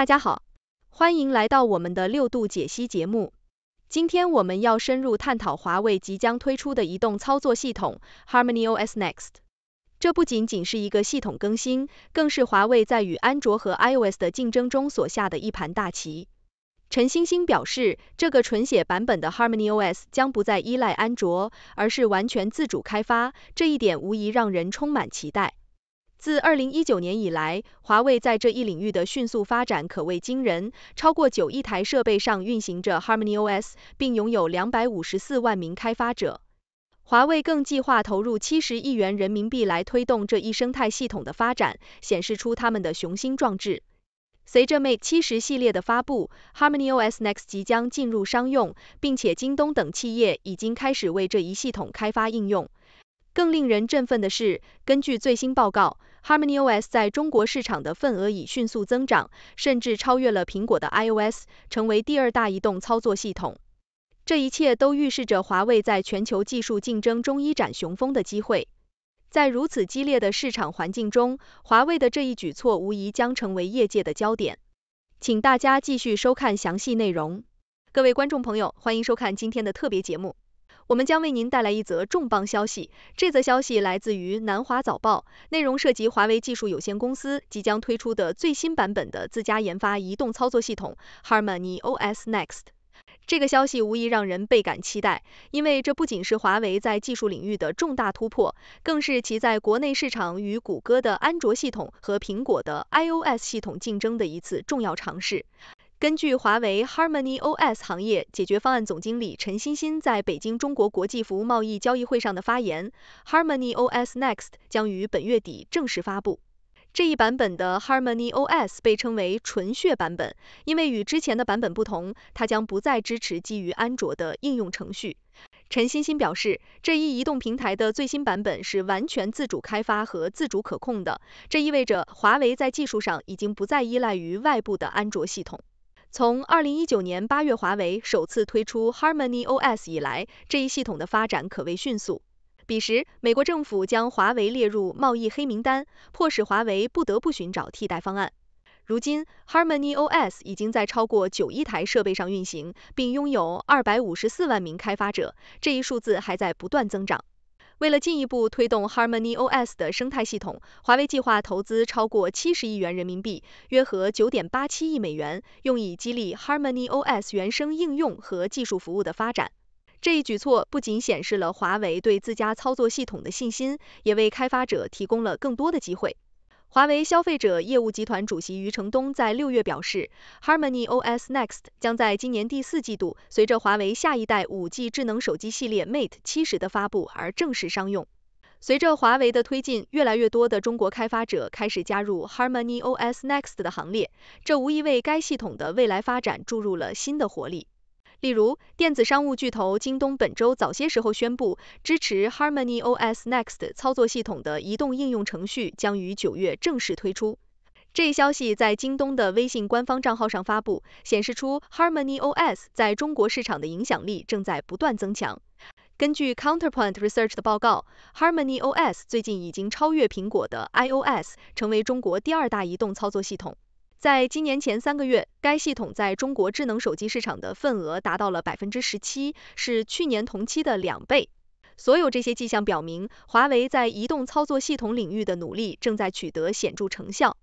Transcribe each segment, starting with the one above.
大家好，欢迎来到我们的六度解析节目。今天我们要深入探讨华为即将推出的移动操作系统 HarmonyOS Next。这不仅仅是一个系统更新，更是华为在与安卓和 iOS 的竞争中所下的一盘大棋。陈星星表示，这个纯血版本的 HarmonyOS 将不再依赖安卓，而是完全自主开发，这一点无疑让人充满期待。自2019年以来，华为在这一领域的迅速发展可谓惊人，超过9亿台设备上运行着 HarmonyOS，并拥有254万名开发者。华为更计划投入70亿元人民币来推动这一生态系统的发展，显示出他们的雄心壮志。随着 Mate 70系列的发布，HarmonyOS Next 即将进入商用，并且京东等企业已经开始为这一系统开发应用。更令人振奋的是，根据最新报告，HarmonyOS 在中国市场的份额已迅速增长，甚至超越了苹果的 iOS，成为第二大移动操作系统。这一切都预示着华为在全球技术竞争中一展雄风的机会。在如此激烈的市场环境中，华为的这一举措无疑将成为业界的焦点。请大家继续收看详细内容。各位观众朋友，欢迎收看今天的特别节目。我们将为您带来一则重磅消息，这则消息来自于《南华早报》，内容涉及华为技术有限公司即将推出的最新版本的自家研发移动操作系统 HarmonyOS Next。这个消息无疑让人倍感期待，因为这不仅是华为在技术领域的重大突破，更是其在国内市场与谷歌的安卓系统和苹果的 iOS 系统竞争的一次重要尝试。根据华为 HarmonyOS 行业解决方案总经理陈欣欣在北京中国国际服务贸易交易会上的发言，HarmonyOS Next 将于本月底正式发布。这一版本的 HarmonyOS 被称为“纯血版本”，因为与之前的版本不同，它将不再支持基于安卓的应用程序。陈欣欣表示，这一移动平台的最新版本是完全自主开发和自主可控的，这意味着华为在技术上已经不再依赖于外部的安卓系统。从2019年8月华为首次推出 HarmonyOS 以来，这一系统的发展可谓迅速。彼时，美国政府将华为列入贸易黑名单，迫使华为不得不寻找替代方案。如今，HarmonyOS 已经在超过9亿台设备上运行，并拥有254万名开发者，这一数字还在不断增长。为了进一步推动 HarmonyOS 的生态系统，华为计划投资超过七十亿元人民币（约合九点八七亿美元），用以激励 HarmonyOS 原生应用和技术服务的发展。这一举措不仅显示了华为对自家操作系统的信心，也为开发者提供了更多的机会。华为消费者业务集团主席余承东在六月表示，HarmonyOS Next 将在今年第四季度，随着华为下一代 5G 智能手机系列 Mate 70的发布而正式商用。随着华为的推进，越来越多的中国开发者开始加入 HarmonyOS Next 的行列，这无疑为该系统的未来发展注入了新的活力。例如，电子商务巨头京东本周早些时候宣布，支持 HarmonyOS Next 操作系统的移动应用程序将于九月正式推出。这一消息在京东的微信官方账号上发布，显示出 HarmonyOS 在中国市场的影响力正在不断增强。根据 Counterpoint Research 的报告，HarmonyOS 最近已经超越苹果的 iOS，成为中国第二大移动操作系统。在今年前三个月，该系统在中国智能手机市场的份额达到了百分之十七，是去年同期的两倍。所有这些迹象表明，华为在移动操作系统领域的努力正在取得显著成效。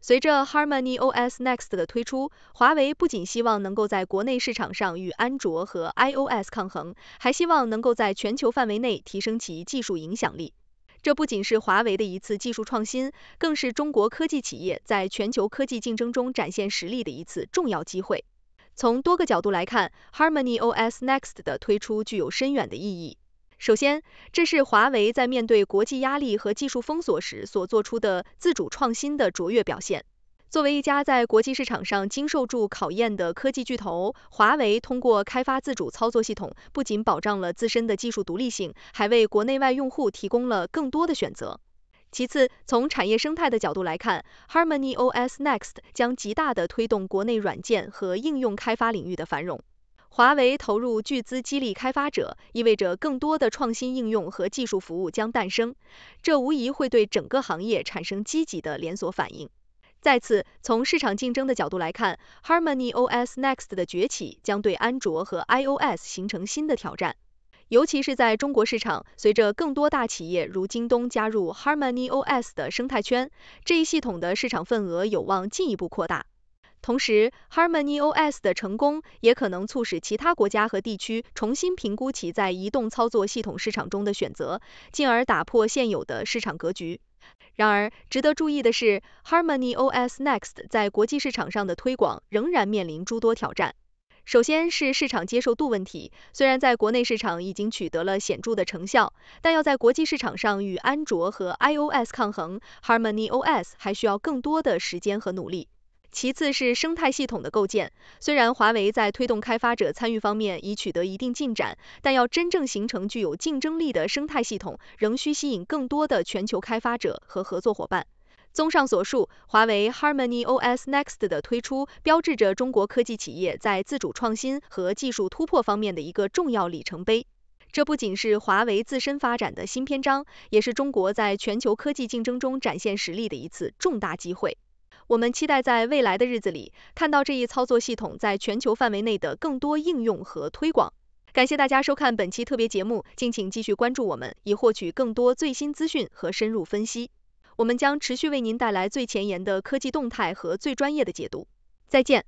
随着 HarmonyOS Next 的推出，华为不仅希望能够在国内市场上与安卓和 iOS 抗衡，还希望能够在全球范围内提升其技术影响力。这不仅是华为的一次技术创新，更是中国科技企业在全球科技竞争中展现实力的一次重要机会。从多个角度来看，HarmonyOS Next 的推出具有深远的意义。首先，这是华为在面对国际压力和技术封锁时所做出的自主创新的卓越表现。作为一家在国际市场上经受住考验的科技巨头，华为通过开发自主操作系统，不仅保障了自身的技术独立性，还为国内外用户提供了更多的选择。其次，从产业生态的角度来看，HarmonyOS Next 将极大地推动国内软件和应用开发领域的繁荣。华为投入巨资激励开发者，意味着更多的创新应用和技术服务将诞生，这无疑会对整个行业产生积极的连锁反应。再次从市场竞争的角度来看，HarmonyOS Next 的崛起将对安卓和 iOS 形成新的挑战。尤其是在中国市场，随着更多大企业如京东加入 HarmonyOS 的生态圈，这一系统的市场份额有望进一步扩大。同时，HarmonyOS 的成功也可能促使其他国家和地区重新评估其在移动操作系统市场中的选择，进而打破现有的市场格局。然而，值得注意的是，HarmonyOS Next 在国际市场上的推广仍然面临诸多挑战。首先是市场接受度问题，虽然在国内市场已经取得了显著的成效，但要在国际市场上与安卓和 iOS 抗衡，HarmonyOS 还需要更多的时间和努力。其次是生态系统的构建。虽然华为在推动开发者参与方面已取得一定进展，但要真正形成具有竞争力的生态系统，仍需吸引更多的全球开发者和合作伙伴。综上所述，华为 HarmonyOS NEXT 的推出，标志着中国科技企业在自主创新和技术突破方面的一个重要里程碑。这不仅是华为自身发展的新篇章，也是中国在全球科技竞争中展现实力的一次重大机会。我们期待在未来的日子里，看到这一操作系统在全球范围内的更多应用和推广。感谢大家收看本期特别节目，敬请继续关注我们，以获取更多最新资讯和深入分析。我们将持续为您带来最前沿的科技动态和最专业的解读。再见。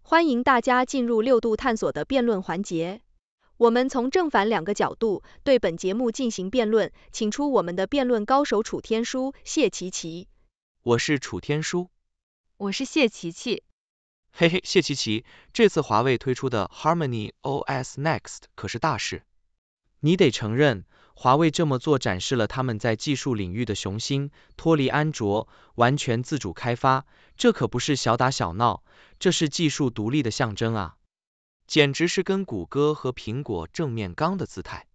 欢迎大家进入六度探索的辩论环节。我们从正反两个角度对本节目进行辩论，请出我们的辩论高手楚天舒、谢琪琪。我是楚天舒。我是谢琪琪。嘿嘿，谢琪琪，这次华为推出的 Harmony OS Next 可是大事。你得承认，华为这么做展示了他们在技术领域的雄心，脱离安卓，完全自主开发，这可不是小打小闹，这是技术独立的象征啊！简直是跟谷歌和苹果正面刚的姿态，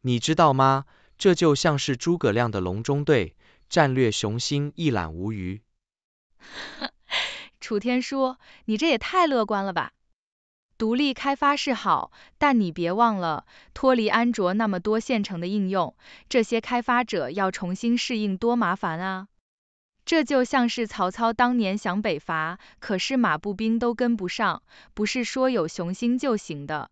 你知道吗？这就像是诸葛亮的隆中对，战略雄心一览无余。楚天舒，你这也太乐观了吧！独立开发是好，但你别忘了，脱离安卓那么多现成的应用，这些开发者要重新适应多麻烦啊！这就像是曹操当年想北伐，可是马步兵都跟不上，不是说有雄心就行的，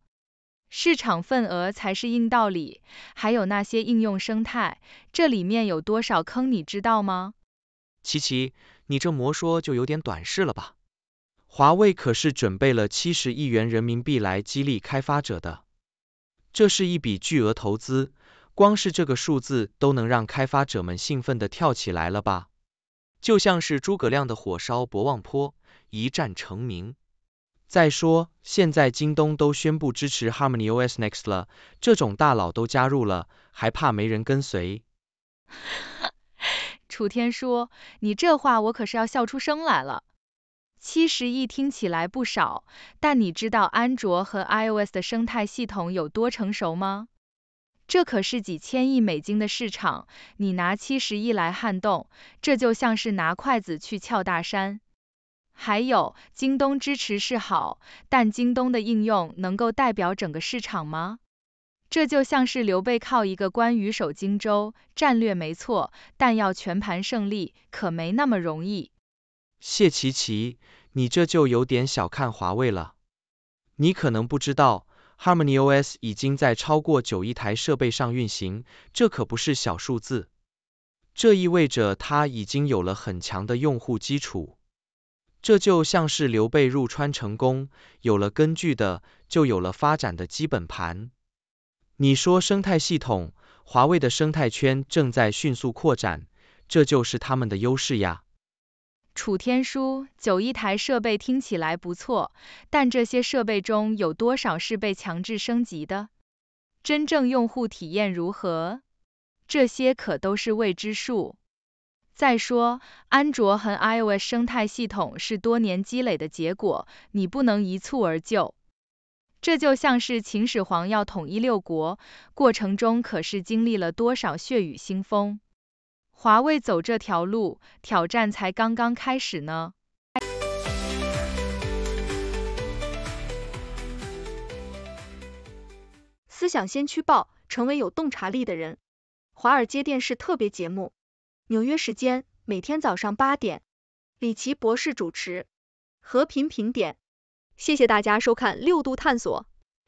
市场份额才是硬道理，还有那些应用生态，这里面有多少坑你知道吗？琪琪，你这魔说就有点短视了吧，华为可是准备了七十亿元人民币来激励开发者的，这是一笔巨额投资，光是这个数字都能让开发者们兴奋的跳起来了吧？就像是诸葛亮的火烧博望坡，一战成名。再说，现在京东都宣布支持 HarmonyOS Next 了，这种大佬都加入了，还怕没人跟随？楚天说：“你这话我可是要笑出声来了。七十亿听起来不少，但你知道安卓和 iOS 的生态系统有多成熟吗？这可是几千亿美金的市场，你拿七十亿来撼动，这就像是拿筷子去撬大山。还有，京东支持是好，但京东的应用能够代表整个市场吗？这就像是刘备靠一个关羽守荆州，战略没错，但要全盘胜利，可没那么容易。谢琪琪，你这就有点小看华为了。你可能不知道。HarmonyOS 已经在超过九亿台设备上运行，这可不是小数字。这意味着它已经有了很强的用户基础。这就像是刘备入川成功，有了根据的，就有了发展的基本盘。你说生态系统，华为的生态圈正在迅速扩展，这就是他们的优势呀。楚天舒，九亿台设备听起来不错，但这些设备中有多少是被强制升级的？真正用户体验如何？这些可都是未知数。再说，安卓和 iOS 生态系统是多年积累的结果，你不能一蹴而就。这就像是秦始皇要统一六国，过程中可是经历了多少血雨腥风。华为走这条路，挑战才刚刚开始呢。思想先驱报，成为有洞察力的人。华尔街电视特别节目，纽约时间每天早上八点，李奇博士主持。和平评点，谢谢大家收看六度探索。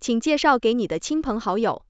请介绍给你的亲朋好友。